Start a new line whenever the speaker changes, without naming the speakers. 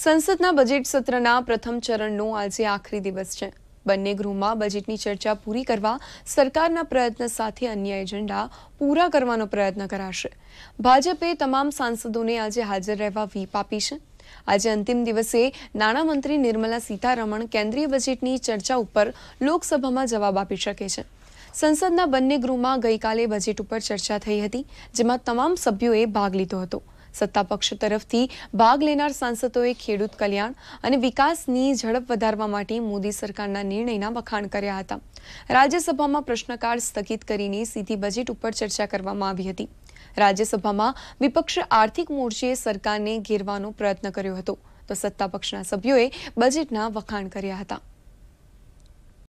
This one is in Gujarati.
સંસદના બજેટ સત્રના પ્રથમ ચરણનો આજે આખરી દિવસ છે બંને ગૃહમાં બજેટની ચર્ચા પૂરી કરવા સરકારના પ્રયત્ન સાથે અન્ય એજન્ડા પૂરા કરવાનો પ્રયત્ન કરાશે ભાજપે તમામ સાંસદોને આજે હાજર રહેવા વ્હીપ આપી છે આજે અંતિમ દિવસે નાણામંત્રી નિર્મલા સીતારમણ કેન્દ્રીય બજેટની ચર્ચા ઉપર લોકસભામાં જવાબ આપી શકે છે સંસદના બંને ગૃહમાં ગઈકાલે બજેટ ઉપર ચર્ચા થઈ હતી જેમાં તમામ સભ્યોએ ભાગ લીધો હતો સત્તાપક્ષ તરફથી ભાગ લેનાર સાંસદોએ ખેડૂત કલ્યાણ અને વિકાસની ઝડપ વધારવા માટે મોદી સરકારના નિર્ણયના વખાણ કર્યા હતા રાજ્યસભામાં પ્રશ્નકાળ સ્થગિત કરીને સીધી બજેટ ઉપર ચર્ચા કરવામાં આવી હતી રાજ્યસભામાં વિપક્ષ આર્થિક મોરચે સરકારને ઘેરવાનો પ્રયત્ન કર્યો હતો તો સત્તા પક્ષના સભ્યોએ બજેટના વખાણ કર્યા હતા